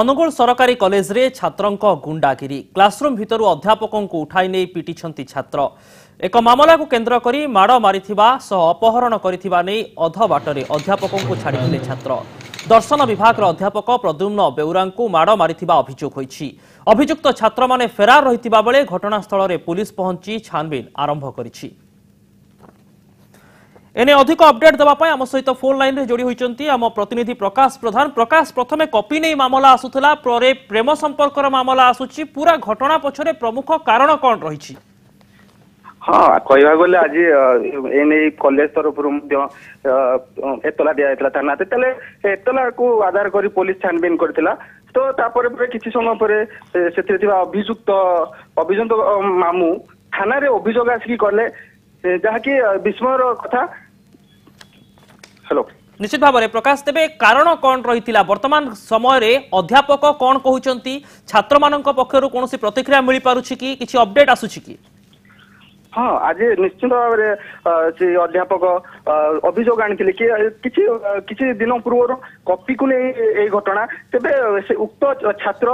ଅନୁଗୁଳ ସରକାରୀ କଲେଜରେ ଛାତ୍ରଙ୍କ ଗୁଣ୍ଡାଗିରି କ୍ଲାସରୁମ୍ ଭିତରୁ ଅଧ୍ୟାପକଙ୍କୁ ଉଠାଇ ନେଇ ପିଟିଛନ୍ତି ଛାତ୍ର ଏକ ମାମଲାକୁ କେନ୍ଦ୍ର କରି ମାଡ଼ ମାରିଥିବା ସହ ଅପହରଣ କରିଥିବା ନେଇ ଅଧ ବାଟରେ ଅଧ୍ୟାପକଙ୍କୁ ଛାଡ଼ିଥିଲେ ଛାତ୍ର ଦର୍ଶନ ବିଭାଗର ଅଧ୍ୟାପକ ପ୍ରଦ୍ୟୁମ୍ନ ବେଉରାଙ୍କୁ ମାଡ଼ ମାରିଥିବା ଅଭିଯୋଗ ହୋଇଛି ଅଭିଯୁକ୍ତ ଛାତ୍ରମାନେ ଫେରାର ରହିଥିବା ବେଳେ ଘଟଣାସ୍ଥଳରେ ପୁଲିସ୍ ପହଞ୍ଚି ଛାନ୍ବିନ୍ ଆରମ୍ଭ କରିଛି এনে অধিক অপডেট দেওয়া আম সহ ফোন লাইন যোড়ি হয়েছেন আম প্রতিনিধি প্রকাশ প্রধান প্রকাশ প্রথমে কপি নেই মামলা আসুলা পরে প্রেম সম্পর্কর মামলা আসুচি পুরা ঘটনা পছরে প্রমুখ কারণ কণ রয়েছে ହଁ କହିବାକୁ ଗଲେ ଆଜି ଏ ନେଇ କଲେଜ ତରଫରୁ ମଧ୍ୟ ଏତଲା ଦିଆଯାଇଥିଲା ଥାନା ତାହେଲେ ଏତଲାକୁ ଆଧାର କରି ପୋଲିସ ଛାନବିନ କରିଥିଲା ତ ତାପରେ ପରେ କିଛି ସମୟ ପରେ ସେଥିରେ ଥିବା ଅଭିଯୁକ୍ତ ଅଭିଯୁକ୍ତ ମାମୁଁ ଥାନାରେ ଅଭିଯୋଗ ଆସିକି କଲେ ଯାହାକି ବିସ୍ମୟର କଥା হ্যালো নিশ্চিত ভাবে প্রকাশ তেবে কারণ কণ রয়েছে বর্তমান সময়ের অধ্যাপক কণ কুমার ছাত্র মান পক্ষ কোণী প্রতিক্রিয়া মিপারুছি কি কিছু অপডেট আসুচি কি ହଁ ଆଜି ନିଶ୍ଚିନ୍ତ ଭାବରେ ସେ ଅଧ୍ୟାପକ ଅଭିଯୋଗ ଆଣିଥିଲେ କି କିଛି କିଛି ଦିନ ପୂର୍ବରୁ କପିକୁ ନେଇ ଏହି ଘଟଣା ତେବେ ସେ ଉକ୍ତ ଛାତ୍ର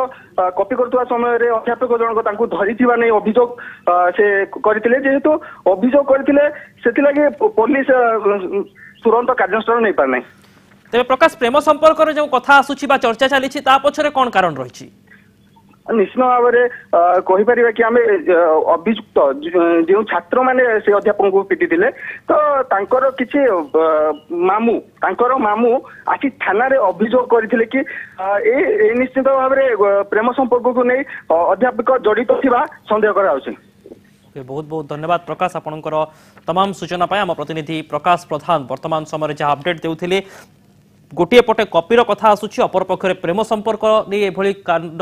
କପି କରୁଥିବା ସମୟରେ ଅଧ୍ୟାପକ ଜଣକ ତାଙ୍କୁ ଧରିଥିବା ନେଇ ଅଭିଯୋଗ ସେ କରିଥିଲେ ଯେହେତୁ ଅଭିଯୋଗ କରିଥିଲେ ସେଥିଲାଗି ପୋଲିସ ତୁରନ୍ତ କାର୍ଯ୍ୟାନୁଷ୍ଠାନ ନେଇପାରେ ନାହିଁ ତେବେ ପ୍ରକାଶ ପ୍ରେମ ସମ୍ପର୍କରେ ଯେଉଁ କଥା ଆସୁଛି ବା ଚର୍ଚ୍ଚା ଚାଲିଛି ତା ପଛରେ କଣ କାରଣ ରହିଛି ନିଶ୍ଚିତ ଭାବରେ କହିପାରିବା କି ଆମେ ଅଭିଯୁକ୍ତ ଯେଉଁ ଛାତ୍ରମାନେ ସେ ଅଧ୍ୟାପକଙ୍କୁ ପିଟିଥିଲେ ତ ତାଙ୍କର କିଛି ମାମୁଁ ତାଙ୍କର ମାମୁଁ ଆସି ଥାନାରେ ଅଭିଯୋଗ କରିଥିଲେ କି ଏ ନିଶ୍ଚିତ ଭାବରେ ପ୍ରେମ ସମ୍ପର୍କକୁ ନେଇ ଅଧ୍ୟାପକ ଜଡିତ ଥିବା ସନ୍ଦେହ କରାଯାଉଛି ବହୁତ ବହୁତ ଧନ୍ୟବାଦ ପ୍ରକାଶ ଆପଣଙ୍କର ତମାମ ସୂଚନା ପାଇଁ ଆମ ପ୍ରତିନିଧି ପ୍ରକାଶ ପ୍ରଧାନ ବର୍ତ୍ତମାନ ସମୟରେ ଯାହା ଅପଡେଟ୍ ଦେଉଥିଲେ ଗୋଟିଏ ପଟେ କପିର କଥା ଆସୁଛି ଅପରପକ୍ଷରେ ପ୍ରେମ ସମ୍ପର୍କ ନେଇ ଏଭଳି କାଣ୍ଡ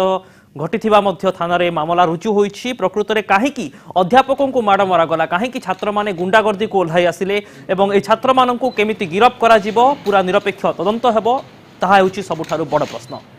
ঘটিথিবা মধ্য থানারে মামলা রুজু হয়েছি প্রকৃতরে কাহিকি অধ্যাপকঙ্কু মাড় মরাগলা কাহিকি ছাত্রমানে গুন্ডাগর্দিকু ওহ্লাই আসিলে এবং এই ছাত্রমানঙ্কু কেমিতি গিরফ করা পুরা নিরপেক্ষ তদন্ত হব তাহা হচ্ছে সবুঠারু বড় প্রশ্ন